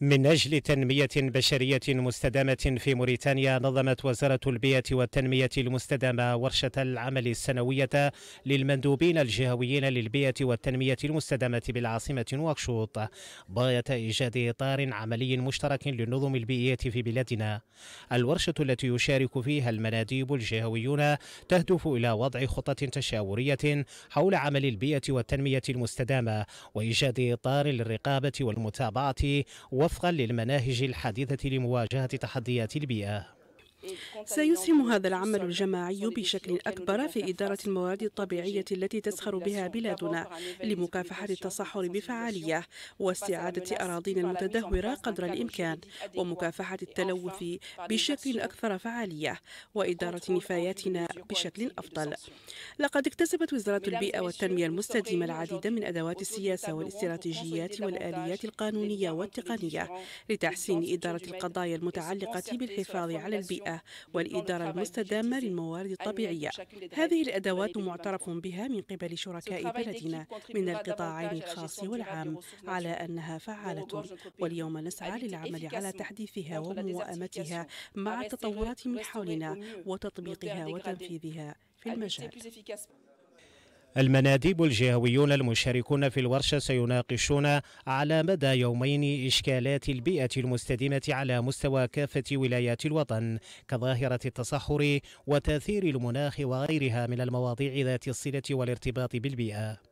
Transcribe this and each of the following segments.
من أجل تنمية بشرية مستدامة في موريتانيا نظمت وزارة البيئة والتنمية المستدامة ورشة العمل السنوية للمندوبين الجهويين للبيئة والتنمية المستدامة بالعاصمة نواكشوط باية إيجاد إطار عملي مشترك للنظم البيئية في بلادنا الورشة التي يشارك فيها المناديب الجهويون تهدف إلى وضع خطة تشاورية حول عمل البيئة والتنمية المستدامة وإيجاد إطار للرقابة والمتابعة و وفقا للمناهج الحديثة لمواجهة تحديات البيئة سيسهم هذا العمل الجماعي بشكل أكبر في إدارة الموارد الطبيعية التي تزخر بها بلادنا لمكافحة التصحر بفعالية واستعادة أراضينا المتدهورة قدر الإمكان ومكافحة التلوث بشكل أكثر فعالية وإدارة نفاياتنا بشكل أفضل لقد اكتسبت وزارة البيئة والتنمية المستديمة العديد من أدوات السياسة والاستراتيجيات والآليات القانونية والتقنية لتحسين إدارة القضايا المتعلقة بالحفاظ على البيئة والإدارة المستدامة للموارد الطبيعية هذه الأدوات معترف بها من قبل شركاء بلدنا من القطاعين الخاص والعام على أنها فعالة واليوم نسعى للعمل على تحديثها وموائمتها مع التطورات من حولنا وتطبيقها وتنفيذها في المجال المناديب الجهويون المشاركون في الورشة سيناقشون على مدى يومين إشكالات البيئة المستدامة على مستوى كافة ولايات الوطن كظاهرة التصحر وتأثير المناخ وغيرها من المواضيع ذات الصلة والارتباط بالبيئة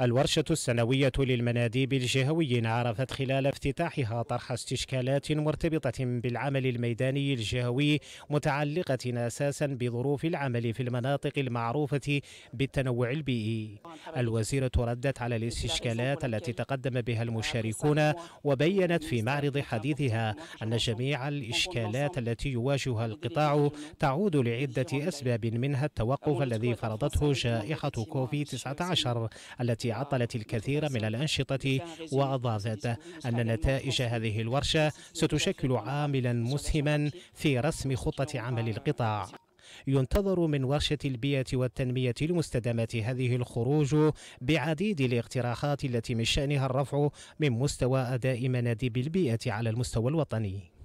الورشة السنوية للمناديب الجهوي عرفت خلال افتتاحها طرح استشكالات مرتبطة بالعمل الميداني الجهوي متعلقة أساسا بظروف العمل في المناطق المعروفة بالتنوع البيئي الوزيرة ردت على الاستشكالات التي تقدم بها المشاركون وبينت في معرض حديثها أن جميع الإشكالات التي يواجهها القطاع تعود لعدة أسباب منها التوقف الذي فرضته جائحة كوفيد 19 التي عطلت الكثير من الأنشطة وأضافت أن نتائج هذه الورشة ستشكل عاملا مسهما في رسم خطة عمل القطاع ينتظر من ورشة البيئة والتنمية المستدامة هذه الخروج بعديد الاقتراحات التي من شأنها الرفع من مستوى أداء مناديب البيئة على المستوى الوطني